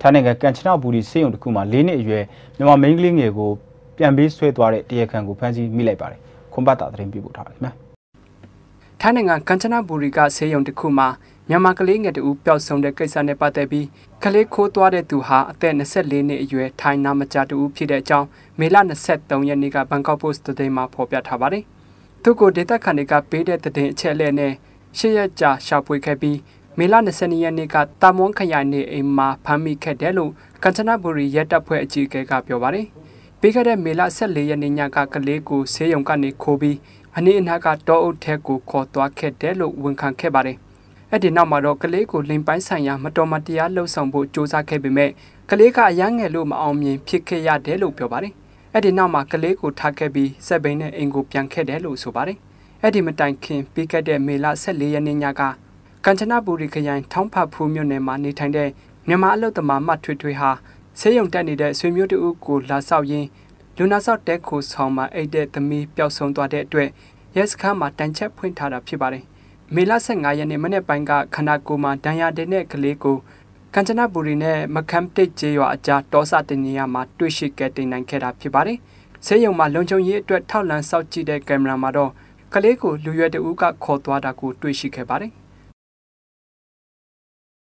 ထိုင်းနိုင်ငံကန်ချနာဘူရီစေယုံတစ်ခုမှာ၄နှစ်အရွယ်မြန်မာမိန်းကလေးငယ်ကိုပြန်ပေးဆွဲသွားတဲ့တရားခံကိုဖမ်းဆီးမိလိုက်ပါတယ်။ခွန်ပတ်တာသတင်းပြပို့ထားပါခင်ဗျာ။ထိုင်းနိုင်ငံကန်ချနာဘူရီကစေယုံတစ်ခုမှာမြန်မာကလေးငယ်တူပျောက်ဆုံးတဲ့ကိစ္စနဲ့ပတ်သက်ပြီးကလေးခိုးသွားတဲ့သူဟာအသက်24နှစ်အရွယ်ထိုင်းနာမကျတူဖြစ်တဲ့အကြောင်းမေလ23ရက်နေ့ကဘန်ကောက်ပို့စ်သတင်းမှာဖော်ပြထားပါတယ်။သူကိုဒေသခံတွေကပေးတဲ့သတင်းအချက်အလက်နဲ့ရှေ့ရကြာရှာဖွေခဲ့ပြီးမေလ22ရက်နေ့ကတာမွန်ခရိုင်နေအိမ်မှာဖမ်းမိခဲ့တယ်လို့ကမ်ချနဘူရီရဲတပ်ဖွဲ့အကြီးအကဲကပြောပါတယ်။ပြီးခဲ့တဲ့မေလ14ရက်နေ့ညကကလေးကိုဆေးရုံကနေခိုးပြီးအနည်းအနားကတောအုပ်ထဲကိုခေါ်သွားခဲ့တယ်လို့ဝန်ခံခဲ့ပါတယ်။အဲ့ဒီနောက်မှာတော့ကလေးကိုလိမ်ပိုင်းဆိုင်ရာမတော်မတရားလှုပ်ဆောင်ဖို့ကြိုးစားခဲ့ပေမဲ့ကလေးကအယမ်းငယ်လို့မအောင်မြင်ဖြစ်ခဲ့ရတယ်လို့ပြောပါတယ်။အဲ့ဒီနောက်မှာကလေးကိုထားခဲ့ပြီးစက်ဘိန်းနဲ့အိမ်ကိုပြန်ခဲ့တယ်လို့ဆိုပါတယ်။အဲ့ဒီမတိုင်ခင်ပြီးခဲ့တဲ့မေလ14ရက်နေ့ညကကန်ချနဘူရီခရိုင်ထောင်းဖဖူးမြို့နယ်မှာနေထိုင်တဲ့မြန်မာအလုသမားမထွေထွေဟာဆေးရုံတက်နေတဲ့ဆွေမျိုးတူကိုလာဆောက်ရင်းလူနာဆောက်တဲခိုဆောင်မှာအိတ်တဲ့သမီးပျောက်ဆုံးသွားတဲ့အတွက်ရဲစခန်းမှာတန်ချက်ဖွင့်ထားတာဖြစ်ပါတယ်။မေလ15ရက်နေ့မနေ့ပိုင်းကခန္ဓာကိုယ်မှာဒဏ်ရာတဲ့ကလေးကိုကန်ချနဘူရီနဲ့မခမ်တိတ်ကျေးရွာအကြားတောဆတင်နေရမှာတွေ့ရှိခဲ့တင်နိုင်ခဲ့တာဖြစ်ပါတယ်။ဆေးရုံမှာလုံခြုံရေးအတွက်ထောက်လန်စောက်ကြည့်တဲ့ကင်မရာမှာတော့ကလေးကိုလူရွယ်တဦးကခေါ်သွားတာကိုတွေ့ရှိခဲ့ပါတယ်။